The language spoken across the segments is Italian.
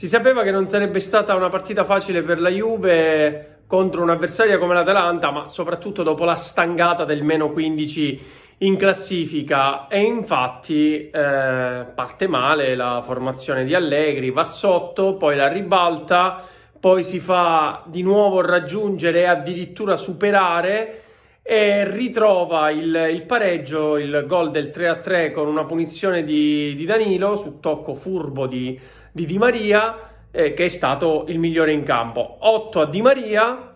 Si sapeva che non sarebbe stata una partita facile per la Juve contro un'avversaria come l'Atalanta, ma soprattutto dopo la stangata del meno 15 in classifica. E infatti eh, parte male la formazione di Allegri, va sotto, poi la ribalta, poi si fa di nuovo raggiungere e addirittura superare e ritrova il, il pareggio, il gol del 3-3 con una punizione di, di Danilo su tocco furbo di di, di Maria eh, che è stato il migliore in campo. 8 a Di Maria,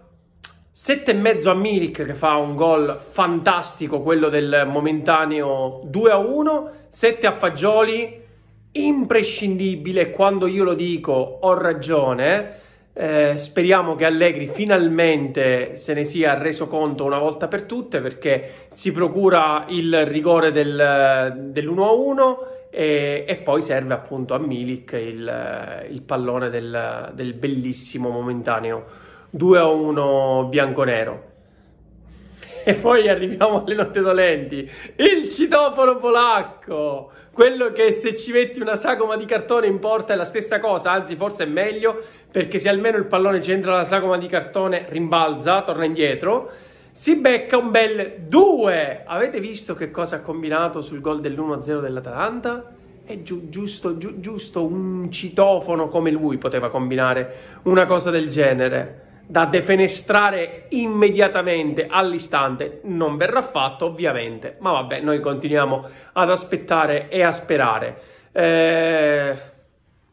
7,5 a Milik che fa un gol fantastico, quello del momentaneo 2 a 1, 7 a Fagioli, imprescindibile, quando io lo dico ho ragione, eh, speriamo che Allegri finalmente se ne sia reso conto una volta per tutte perché si procura il rigore del, dell'1-1 e, e, poi serve appunto a Milik il, il pallone del, del bellissimo momentaneo 2-1 bianco-nero. E poi arriviamo alle note dolenti. Il citofono polacco! Quello che se ci metti una sagoma di cartone in porta è la stessa cosa, anzi forse è meglio, perché se almeno il pallone c'entra la sagoma di cartone rimbalza, torna indietro, si becca un bel 2. Avete visto che cosa ha combinato sul gol dell'1-0 dell'Atalanta? È giu giusto, giu giusto un citofono come lui poteva combinare una cosa del genere da defenestrare immediatamente all'istante non verrà fatto ovviamente ma vabbè noi continuiamo ad aspettare e a sperare eh,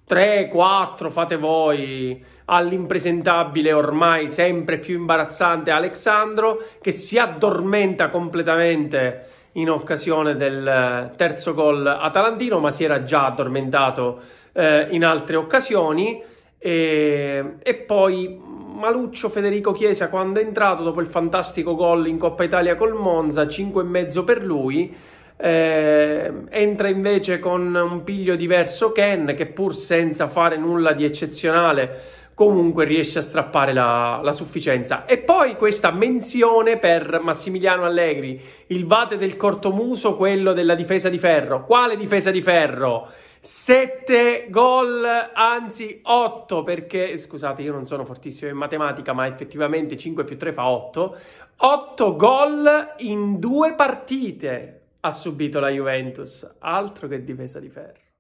3 4 fate voi all'impresentabile ormai sempre più imbarazzante Alexandro che si addormenta completamente in occasione del eh, terzo gol atalantino ma si era già addormentato eh, in altre occasioni e, e poi Maluccio Federico Chiesa quando è entrato dopo il fantastico gol in Coppa Italia col Monza, 5,5 per lui. Eh, entra invece con un piglio diverso Ken che pur senza fare nulla di eccezionale comunque riesce a strappare la, la, sufficienza. E poi questa menzione per Massimiliano Allegri, il vate del cortomuso, quello della difesa di ferro. Quale difesa di ferro? 7 gol, anzi 8, perché scusate, io non sono fortissimo in matematica, ma effettivamente 5 più 3 fa 8. 8 gol in due partite ha subito la Juventus, altro che difesa di ferro.